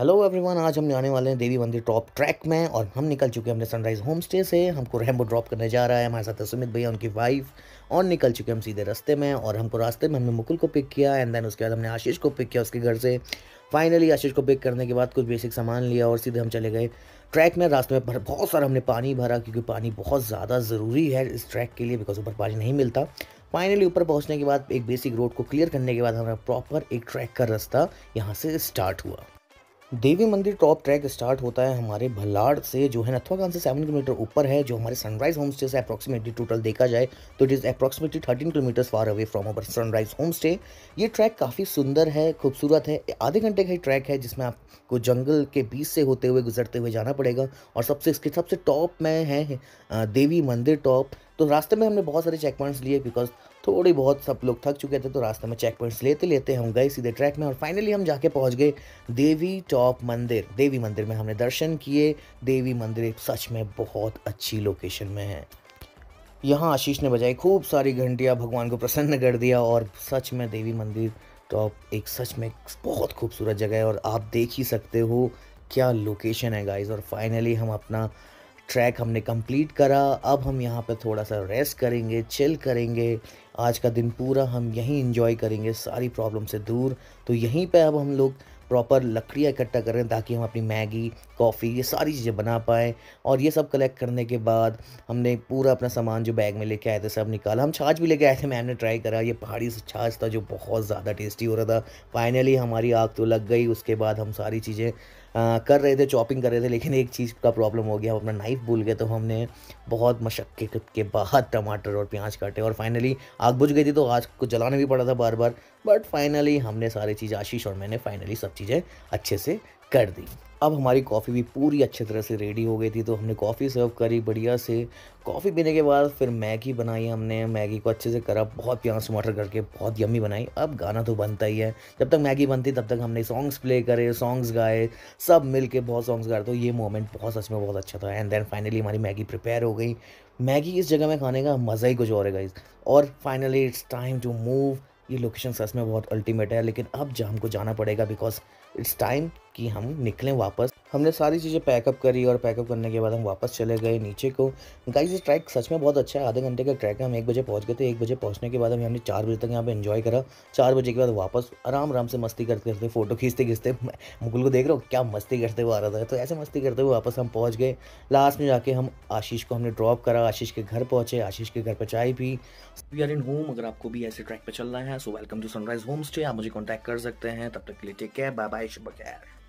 hello everyone आज हम जाने वाले हैं देवी मंदिर टॉप ट्रैक में और हम निकल चुके हैं हमने सनराइज होम स्टे से हमको रेम्बो ड्रॉप करने जा रहा है हमारे साथ सुमित भैया उनकी वाइफ और निकल चुके हम सीधे रास्ते में और हमको रास्ते में हमने मुकुल को पिक किया एंड देन उसके बाद हमने आशीष को पिक किया उसके घर से फाइनली आशीष को पिक करने के बाद कुछ बेसिक सामान लिया और सीधे हम चले गए ट्रैक में रास्ते में भर बहुत सारा हमने पानी भरा क्योंकि पानी बहुत ज़्यादा ज़रूरी है इस ट्रैक के लिए बिकॉज ऊपर पानी नहीं मिलता फाइनली ऊपर पहुँचने के बाद एक बेसिक रोड को क्लियर करने के बाद हमारा प्रॉपर एक ट्रैक का रास्ता यहाँ से स्टार्ट हुआ देवी मंदिर टॉप ट्रैक स्टार्ट होता है हमारे भलाड़ से जो है नथुआगांव से सेवन किलोमीटर ऊपर है जो हमारे सनराइज होम स्टे से अप्रॉक्सीमेटली टोटल देखा जाए तो it is approximately thirteen kilometres far away from our Sunrise Home Stay ये ट्रैक काफ़ी सुंदर है खूबसूरत है आधे घंटे का ही ट्रैक है जिसमें आपको जंगल के बीच से होते हुए गुजरते हुए जाना पड़ेगा और सबसे इसके सबसे टॉप में है देवी मंदिर टॉप तो रास्ते में हमने बहुत सारे चेक पॉइंट्स लिए बिकॉज थोड़े बहुत सब लोग थक चुके थे तो रास्ते में चेक पॉइंट्स लेते लेते हम गए सीधे ट्रैक में और फाइनली हम जाके पहुंच गए देवी टॉप मंदिर देवी मंदिर में हमने दर्शन किए देवी मंदिर सच में बहुत अच्छी लोकेशन में है यहाँ आशीष ने बजाई खूब सारी घंटियाँ भगवान को प्रसन्न कर दिया और सच में देवी मंदिर टॉप एक सच में बहुत खूबसूरत जगह है और आप देख ही सकते हो क्या लोकेशन है गाइज और फाइनली हम अपना ट्रैक हमने कंप्लीट करा अब हम यहाँ पे थोड़ा सा रेस्ट करेंगे चिल करेंगे आज का दिन पूरा हम यहीं इन्जॉय करेंगे सारी प्रॉब्लम से दूर तो यहीं पे अब हम लोग प्रॉपर लकड़ियाँ इकट्ठा कर रहे हैं ताकि हम अपनी मैगी कॉफ़ी ये सारी चीज़ें बना पाएँ और ये सब कलेक्ट करने के बाद हमने पूरा अपना सामान जो बैग में लेके आए थे सब निकाला हम छाछ भी लेके आए थे मैम ने ट्राई करा ये पहाड़ी से छाछ था जो बहुत ज़्यादा टेस्टी हो रहा था फाइनली हमारी आग तो लग गई उसके बाद हम सारी चीज़ें आ, कर रहे थे चॉपिंग कर रहे थे लेकिन एक चीज़ का प्रॉब्लम हो गया हम अपना नाइफ भूल गए तो हमने बहुत मशक्क़त के बाद टमाटर और प्याज काटे और फाइनली आग बुझ गई थी तो आज को जलाने भी पड़ा था बार बार बट फाइनली हमने सारी चीज़ आशीष और मैंने फाइनली सब चीज़ें अच्छे से कर दी अब हमारी कॉफ़ी भी पूरी अच्छे तरह से रेडी हो गई थी तो हमने कॉफ़ी सर्व करी बढ़िया से कॉफ़ी पीने के बाद फिर मैगी बनाई हमने मैगी को अच्छे से करा बहुत प्याज टमाटर करके बहुत यम्मी बनाई अब गाना तो बनता ही है जब तक मैगी बनती तब तक हमने सॉन्ग्स प्ले करे सॉन्ग्स गाए सब मिल के बहुत सॉन्ग्स गाए तो ये मोमेंट बहुत सच में बहुत अच्छा था एंड देन फाइनली हमारी मैगी प्रिपेयर हो गई मैगी इस जगह में खाने का मज़ा ही कुछ और है और finally it's time to move ये लोकेशन सच में बहुत अल्टीमेट है लेकिन अब जहाँ हमको जाना पड़ेगा बिकॉज इट्स टाइम कि हम निकलें वापस हमने सारी चीज़ें पैकअप करी और पैकअप करने के बाद हम वापस चले गए नीचे को गाइस इस ट्रैक सच में बहुत अच्छा है आधे घंटे का ट्रैक है हम एक बजे पहुंच गए थे एक बजे पहुंचने के बाद हम हमने चार बजे तक यहाँ पे एंजॉय करा चार बजे के बाद वापस आराम आराम से मस्ती करते करते फोटो खींचते खींचते मुकुल को देख रहे हो क्या मस्ती करते हुए आ रहा था तो ऐसे मस्ती करते हुए वापस हम पहुँच गए लास्ट में जाके हम आशीष को हमने ड्रॉप करा आशीष के घर पहुँचे आशीष के घर पर चाय पी वी आर इन होम अगर आपको भी ऐसे ट्रैक पर चलना है so welcome to Sunrise Home Stay आप मुझे कॉन्टैक्ट कर सकते हैं तब तक के लिए टेक केयर बाय बाय शुभ केयर